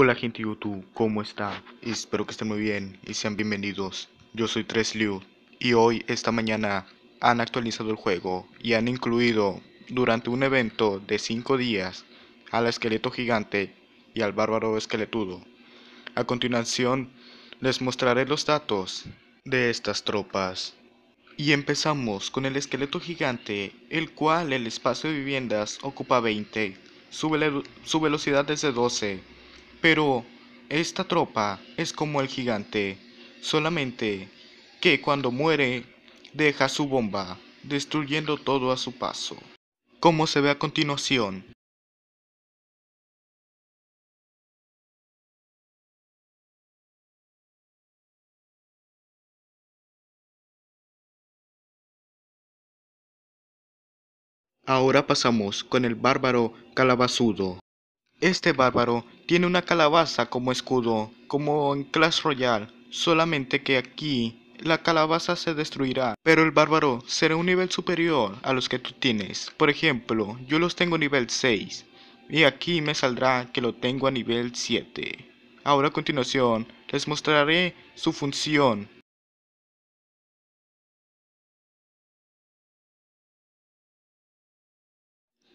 Hola gente YouTube, ¿cómo está? Espero que estén muy bien y sean bienvenidos. Yo soy 3 Liu y hoy, esta mañana, han actualizado el juego y han incluido, durante un evento de 5 días, al esqueleto gigante y al bárbaro esqueletudo. A continuación, les mostraré los datos de estas tropas. Y empezamos con el esqueleto gigante, el cual el espacio de viviendas ocupa 20, su, su velocidad es de 12, pero esta tropa es como el gigante, solamente que cuando muere deja su bomba, destruyendo todo a su paso, como se ve a continuación. Ahora pasamos con el bárbaro calabazudo. Este bárbaro tiene una calabaza como escudo, como en Clash Royale, solamente que aquí la calabaza se destruirá, pero el bárbaro será un nivel superior a los que tú tienes. Por ejemplo, yo los tengo nivel 6 y aquí me saldrá que lo tengo a nivel 7. Ahora a continuación les mostraré su función.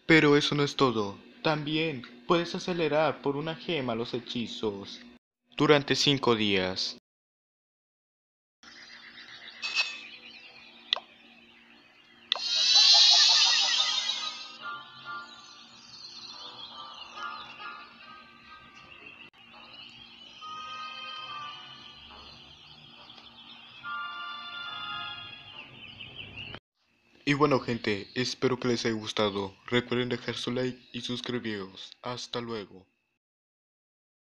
Pero eso no es todo. También puedes acelerar por una gema los hechizos durante cinco días. Y bueno gente, espero que les haya gustado. Recuerden dejar su like y suscribiros. Hasta luego.